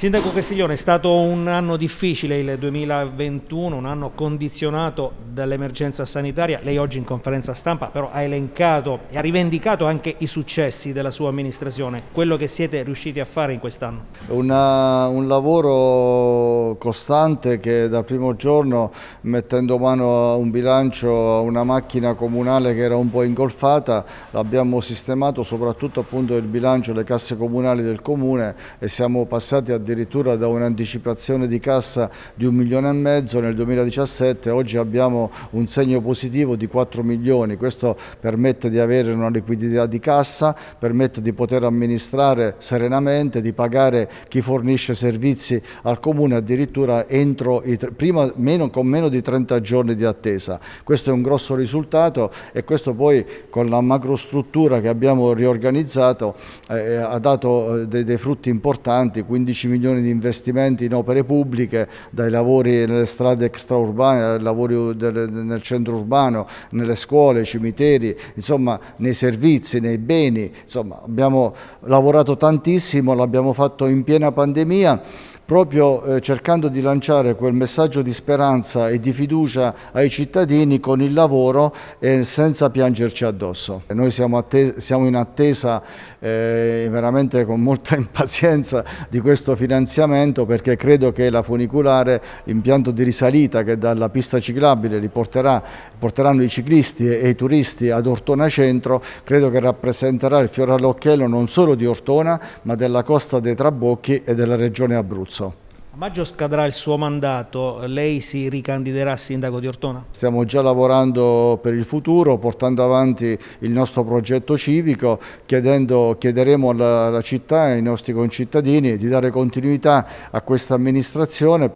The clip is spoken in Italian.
Sindaco Castiglione, è stato un anno difficile il 2021, un anno condizionato dall'emergenza sanitaria. Lei oggi in conferenza stampa però ha elencato e ha rivendicato anche i successi della sua amministrazione, quello che siete riusciti a fare in quest'anno. Un lavoro costante che dal primo giorno, mettendo mano a un bilancio, a una macchina comunale che era un po' ingolfata, l'abbiamo sistemato soprattutto appunto il bilancio, le casse comunali del comune e siamo passati a addirittura da un'anticipazione di cassa di un milione e mezzo nel 2017, oggi abbiamo un segno positivo di 4 milioni, questo permette di avere una liquidità di cassa, permette di poter amministrare serenamente, di pagare chi fornisce servizi al Comune addirittura entro i, prima, meno, con meno di 30 giorni di attesa. Questo è un grosso risultato e questo poi con la macrostruttura che abbiamo riorganizzato eh, eh ha dato eh, dei, dei frutti importanti, 15 milioni milioni di investimenti in opere pubbliche, dai lavori nelle strade extraurbane, ai lavori nel centro urbano, nelle scuole, cimiteri, insomma nei servizi, nei beni, insomma abbiamo lavorato tantissimo, l'abbiamo fatto in piena pandemia proprio eh, cercando di lanciare quel messaggio di speranza e di fiducia ai cittadini con il lavoro e senza piangerci addosso. Noi siamo, siamo in attesa eh, veramente con molta impazienza di questo finanziamento perché credo che la funicolare, l'impianto di risalita che dalla pista ciclabile li porterà, porteranno i ciclisti e, e i turisti ad Ortona Centro, credo che rappresenterà il fiore all'occhiello non solo di Ortona ma della costa dei Trabocchi e della regione Abruzzo. Abruzzo. A maggio scadrà il suo mandato, lei si ricandiderà a sindaco di Ortona? Stiamo già lavorando per il futuro, portando avanti il nostro progetto civico, chiedendo, chiederemo alla, alla città e ai nostri concittadini di dare continuità a questa amministrazione.